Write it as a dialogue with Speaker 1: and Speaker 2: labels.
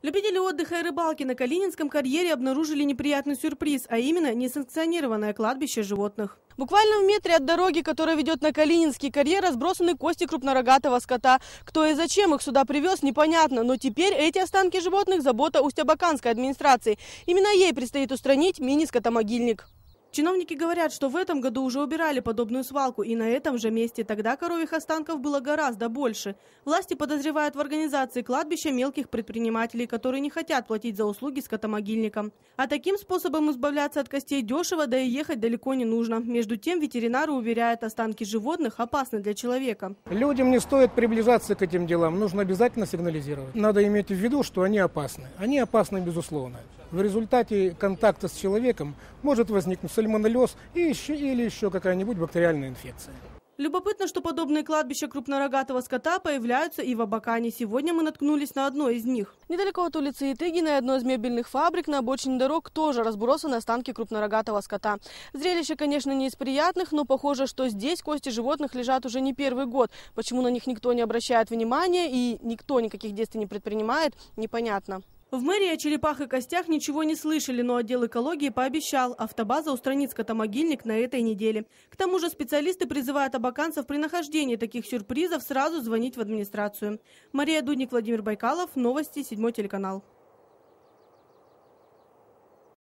Speaker 1: Любители отдыха и рыбалки на Калининском карьере обнаружили неприятный сюрприз, а именно несанкционированное кладбище животных. Буквально в метре от дороги, которая ведет на Калининский карьер, разбросаны кости крупнорогатого скота. Кто и зачем их сюда привез, непонятно, но теперь эти останки животных – забота усть администрации. Именно ей предстоит устранить мини-скотомогильник. Чиновники говорят, что в этом году уже убирали подобную свалку, и на этом же месте тогда коровьих останков было гораздо больше. Власти подозревают в организации кладбища мелких предпринимателей, которые не хотят платить за услуги скотомогильникам. А таким способом избавляться от костей дешево, да и ехать далеко не нужно. Между тем ветеринары уверяют, останки животных опасны для человека.
Speaker 2: Людям не стоит приближаться к этим делам, нужно обязательно сигнализировать. Надо иметь в виду, что они опасны. Они опасны, безусловно. В результате контакта с человеком может возникнуть сальмонеллез и еще, или еще какая-нибудь бактериальная инфекция.
Speaker 1: Любопытно, что подобные кладбища крупнорогатого скота появляются и в Абакане. Сегодня мы наткнулись на одно из них. Недалеко от улицы Итыгина одной из мебельных фабрик на обочине дорог тоже разбросаны останки крупнорогатого скота. Зрелище, конечно, не из приятных, но похоже, что здесь кости животных лежат уже не первый год. Почему на них никто не обращает внимания и никто никаких действий не предпринимает, непонятно. В мэрии о черепах и костях ничего не слышали, но отдел экологии пообещал, автобаза устранит скотомогильник на этой неделе. К тому же специалисты призывают абаканцев при нахождении таких сюрпризов сразу звонить в администрацию. Мария Дудник, Владимир Байкалов, новости, 7 телеканал.